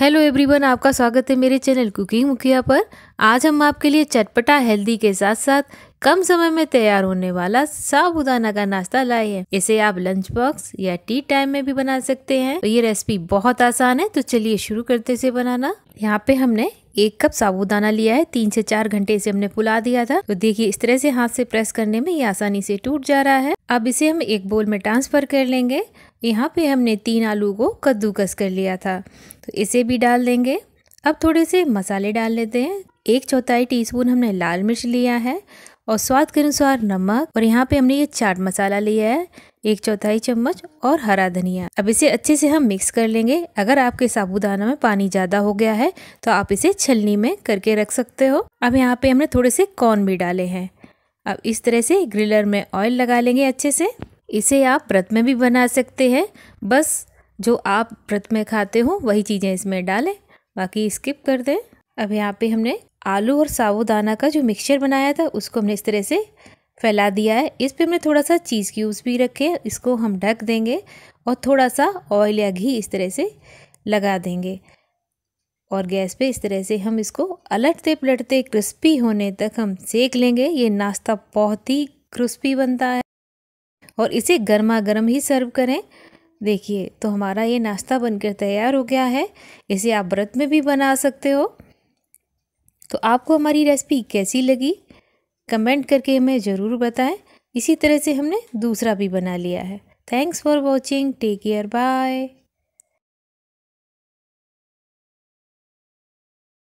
hello everyone आपका स्वागत है मेरे चैनल कुकिंग मुखिया पर आज हम आपके लिए चटपटा हेल्दी के साथ साथ कम समय में तैयार होने वाला साबुदाना का नाश्ता लाए हैं इसे आप लंच बॉक्स या टी टाइम में भी बना सकते हैं तो ये रेसिपी बहुत आसान है तो चलिए शुरू करते से बनाना यहाँ पे हमने एक कप साबुदाना लिया है तीन से चार घंटे इसे हमने फुला दिया था तो देखिए इस तरह से हाथ से प्रेस करने में ये आसानी से टूट जा रहा है अब इसे हम एक बोल में ट्रांसफर कर लेंगे यहाँ पे हमने तीन आलू को कद्दूकस कर लिया था तो इसे भी डाल देंगे अब थोड़े से मसाले डाल लेते हैं एक चौथाई स्पून हमने लाल मिर्च लिया है और स्वाद के अनुसार नमक और यहाँ पे हमने ये चाट मसाला लिया है एक चौथाई चम्मच और हरा धनिया अब इसे अच्छे से हम मिक्स कर लेंगे अगर आपके साबुदाना में पानी ज़्यादा हो गया है तो आप इसे छलनी में करके रख सकते हो अब यहाँ पे हमने थोड़े से कॉर्न भी डाले हैं अब इस तरह से ग्रिलर में ऑयल लगा लेंगे अच्छे से इसे आप व्रत में भी बना सकते हैं बस जो आप व्रत में खाते हो वही चीज़ें इसमें डालें बाकी स्किप कर दें अब यहाँ पे हमने आलू और साबुदाना का जो मिक्सचर बनाया था उसको हमने इस तरह से फैला दिया है इस पे हमने थोड़ा सा चीज़ क्यूब्स भी रखे इसको हम ढक देंगे और थोड़ा सा ऑयल या घी इस तरह से लगा देंगे और गैस पे इस तरह से हम इसको अलटते पलटते क्रिस्पी होने तक हम सेक लेंगे ये नाश्ता बहुत ही क्रिस्पी बनता है और इसे गर्मा गर्म ही सर्व करें देखिए तो हमारा ये नाश्ता बनकर तैयार हो गया है इसे आप व्रत में भी बना सकते हो तो आपको हमारी रेसिपी कैसी लगी कमेंट करके हमें ज़रूर बताएं इसी तरह से हमने दूसरा भी बना लिया है thanks for watching take care bye